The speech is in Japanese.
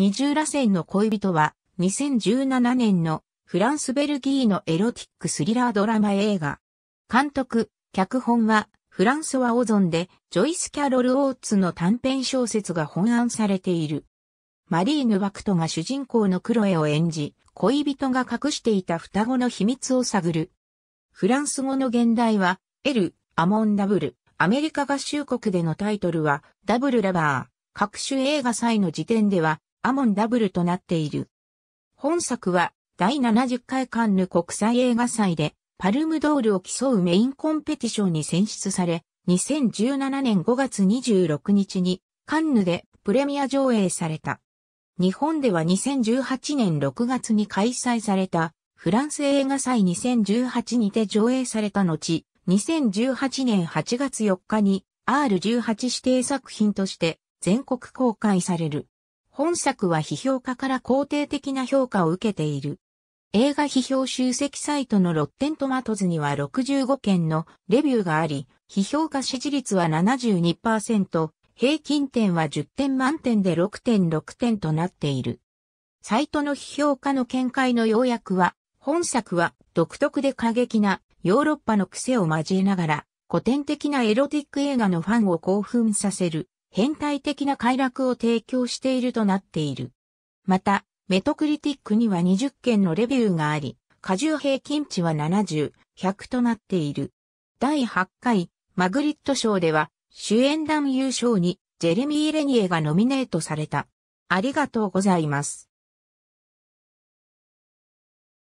二重螺旋の恋人は2017年のフランス・ベルギーのエロティックスリラードラマ映画。監督、脚本はフランソワ・オゾンでジョイス・キャロル・オーツの短編小説が本案されている。マリーヌ・ワクトが主人公のクロエを演じ、恋人が隠していた双子の秘密を探る。フランス語の現代は、エル、アモンダブル、アメリカ合衆国でのタイトルは、ダブルラバー。各種映画祭の時点では、アモンダブルとなっている。本作は第70回カンヌ国際映画祭でパルムドールを競うメインコンペティションに選出され、2017年5月26日にカンヌでプレミア上映された。日本では2018年6月に開催されたフランス映画祭2018にて上映された後、2018年8月4日に R18 指定作品として全国公開される。本作は批評家から肯定的な評価を受けている。映画批評集積サイトのロッテントマトズには65件のレビューがあり、批評家支持率は72%、平均点は10点満点で6.6点となっている。サイトの批評家の見解の要約は、本作は独特で過激なヨーロッパの癖を交えながら、古典的なエロティック映画のファンを興奮させる変態的な快楽を提供しているとなっている。また、メトクリティックには20件のレビューがあり、過重平均値は70、100となっている。第8回マグリット賞では主演男優賞にジェレミー・レニエがノミネートされた。ありがとうございます。